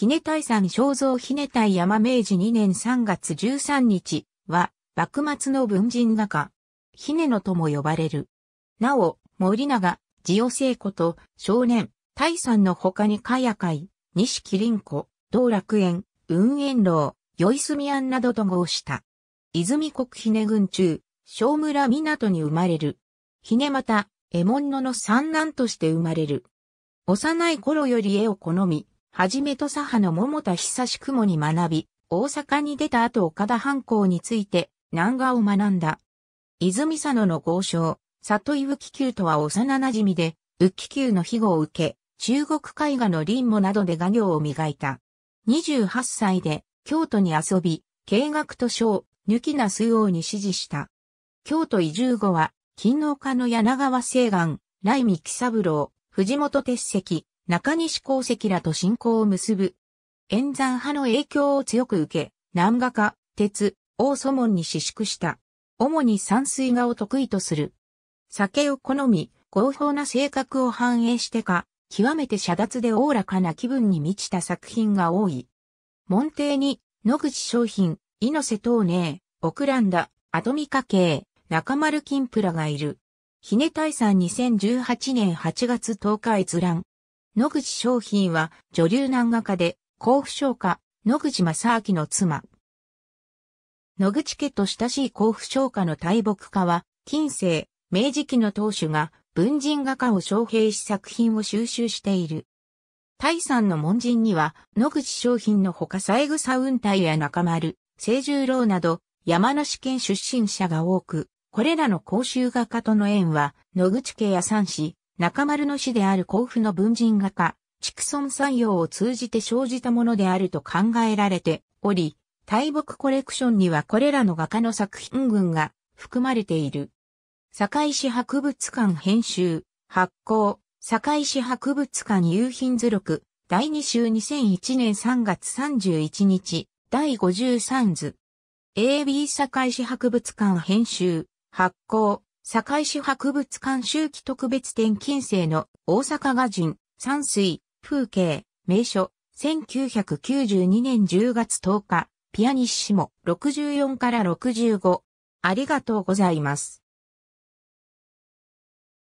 ひねたいさん肖像ひねたい山明治2年3月13日は、幕末の文人画家、ひねのとも呼ばれる。なお、森永、オセ聖子と少年、たいさんの他にかやかい、西麒麟子、道楽園、雲園楼、宵住庵などと号した。泉国ひね郡中、小村港に生まれる。ひねまた、獲物の三男として生まれる。幼い頃より絵を好み、はじめと左派の桃田久志雲に学び、大阪に出た後岡田藩校について、南画を学んだ。泉佐野の豪商、里井浮球とは幼馴染で、浮球の庇護を受け、中国絵画の林母などで画業を磨いた。28歳で京都に遊び、経学と称、抜きな数王に支持した。京都移住後は、勤王家の柳川西岸、雷美喜三郎、藤本鉄石、中西功績らと信仰を結ぶ。演山派の影響を強く受け、南画家、鉄、王祖門に私縮した。主に山水画を得意とする。酒を好み、合法な性格を反映してか、極めて遮脱でおおらかな気分に満ちた作品が多い。門弟に、野口商品、猪瀬東寧、奥ダ、アト見家系、中丸金プラがいる。ひね大山2018年8月10日閲覧。野口商品は女流漫画家で、甲府商家、野口正明の妻。野口家と親しい甲府商家の大木家は、近世、明治期の当主が文人画家を招聘し作品を収集している。大山の門人には、野口商品のほか三枝雲太や中丸、清十郎など、山梨県出身者が多く、これらの甲州画家との縁は、野口家や三氏。中丸の死である甲府の文人画家、畜村採用を通じて生じたものであると考えられており、大木コレクションにはこれらの画家の作品群が含まれている。堺市博物館編集、発行、堺市博物館遊品図録、第2週2001年3月31日、第53図。AB 堺市博物館編集、発行、堺市博物館周期特別展近世の大阪画人、山水、風景、名所、1992年10月10日、ピアニッシモ64から65。ありがとうございます。